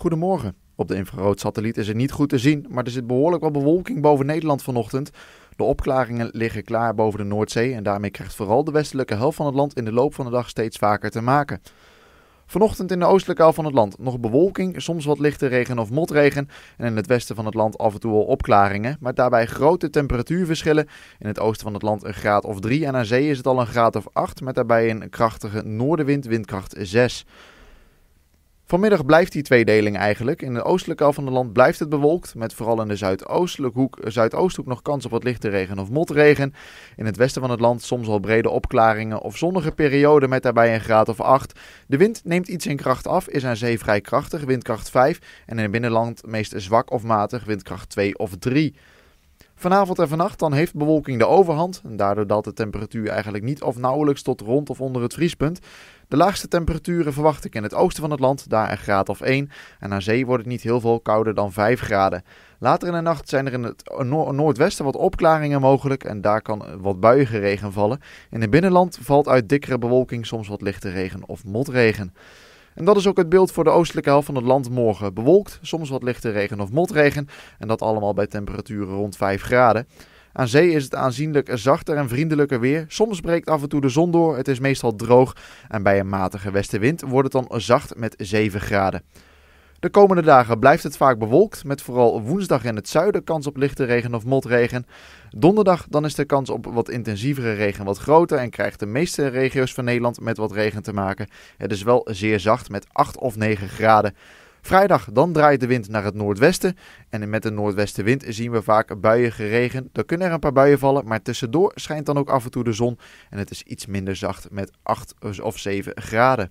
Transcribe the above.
Goedemorgen. Op de infraroodsatelliet is het niet goed te zien, maar er zit behoorlijk wat bewolking boven Nederland vanochtend. De opklaringen liggen klaar boven de Noordzee en daarmee krijgt vooral de westelijke helft van het land in de loop van de dag steeds vaker te maken. Vanochtend in de oostelijke helft van het land nog bewolking, soms wat lichte regen of motregen. En in het westen van het land af en toe al opklaringen, maar daarbij grote temperatuurverschillen. In het oosten van het land een graad of 3 en aan zee is het al een graad of 8, met daarbij een krachtige noordenwind, windkracht 6. Vanmiddag blijft die tweedeling eigenlijk. In de oostelijke helft van het land blijft het bewolkt. Met vooral in de zuidoostelijke hoek, zuidoosthoek nog kans op wat lichte regen of motregen. In het westen van het land soms al brede opklaringen of zonnige perioden met daarbij een graad of 8. De wind neemt iets in kracht af, is aan zee vrij krachtig, windkracht 5. En in het binnenland meest zwak of matig, windkracht 2 of 3. Vanavond en vannacht dan heeft bewolking de overhand. En daardoor daalt de temperatuur eigenlijk niet of nauwelijks tot rond of onder het vriespunt. De laagste temperaturen verwacht ik in het oosten van het land, daar een graad of 1. En aan zee wordt het niet heel veel kouder dan 5 graden. Later in de nacht zijn er in het noordwesten wat opklaringen mogelijk en daar kan wat buiige regen vallen. In het binnenland valt uit dikkere bewolking soms wat lichte regen of motregen. En dat is ook het beeld voor de oostelijke helft van het land morgen. Bewolkt, soms wat lichte regen of motregen. En dat allemaal bij temperaturen rond 5 graden. Aan zee is het aanzienlijk zachter en vriendelijker weer. Soms breekt af en toe de zon door. Het is meestal droog. En bij een matige westenwind wordt het dan zacht met 7 graden. De komende dagen blijft het vaak bewolkt, met vooral woensdag in het zuiden kans op lichte regen of motregen. Donderdag dan is de kans op wat intensievere regen wat groter en krijgt de meeste regio's van Nederland met wat regen te maken. Het is wel zeer zacht met 8 of 9 graden. Vrijdag dan draait de wind naar het noordwesten en met de noordwestenwind zien we vaak buien geregen. Er kunnen er een paar buien vallen, maar tussendoor schijnt dan ook af en toe de zon en het is iets minder zacht met 8 of 7 graden.